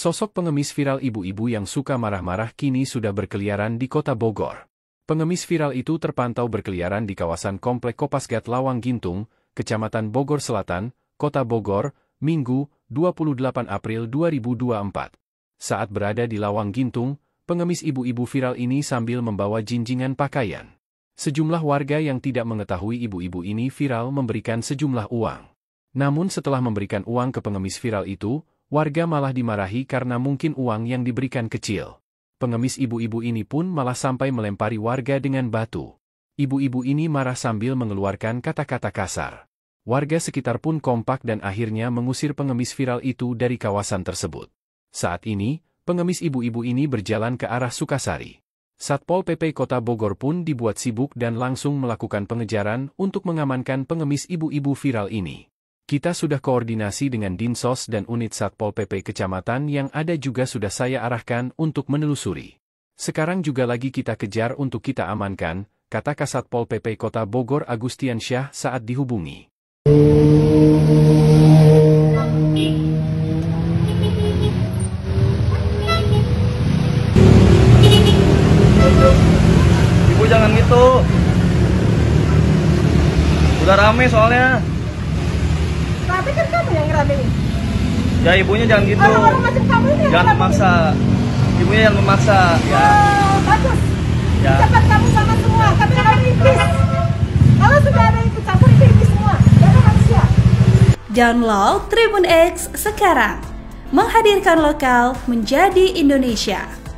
Sosok pengemis viral ibu-ibu yang suka marah-marah kini sudah berkeliaran di kota Bogor. Pengemis viral itu terpantau berkeliaran di kawasan Komplek Kopasgat Lawang Gintung, Kecamatan Bogor Selatan, Kota Bogor, Minggu, 28 April 2024. Saat berada di Lawang Gintung, pengemis ibu-ibu viral ini sambil membawa jinjingan pakaian. Sejumlah warga yang tidak mengetahui ibu-ibu ini viral memberikan sejumlah uang. Namun setelah memberikan uang ke pengemis viral itu, warga malah dimarahi karena mungkin uang yang diberikan kecil. Pengemis ibu-ibu ini pun malah sampai melempari warga dengan batu. Ibu-ibu ini marah sambil mengeluarkan kata-kata kasar. Warga sekitar pun kompak dan akhirnya mengusir pengemis viral itu dari kawasan tersebut. Saat ini, pengemis ibu-ibu ini berjalan ke arah Sukasari. Satpol PP Kota Bogor pun dibuat sibuk dan langsung melakukan pengejaran untuk mengamankan pengemis ibu-ibu viral ini. Kita sudah koordinasi dengan Dinsos dan unit Satpol PP kecamatan yang ada juga sudah saya arahkan untuk menelusuri. Sekarang juga lagi kita kejar untuk kita amankan, kata Kasatpol PP Kota Bogor Agustian Syah saat dihubungi. Ibu jangan gitu. Udah rame soalnya rame kan kamu yang ngerapiin ya ibunya jangan gitu orang-orang macam kamu ini jangan memaksa ibunya yang memaksa ya oh, bagus ya. Cepat kamu sama semua tapi kamu ikis. kalau sudah ada ikut campur itu ikis semua jangan manusia download Tribun X sekarang menghadirkan lokal menjadi Indonesia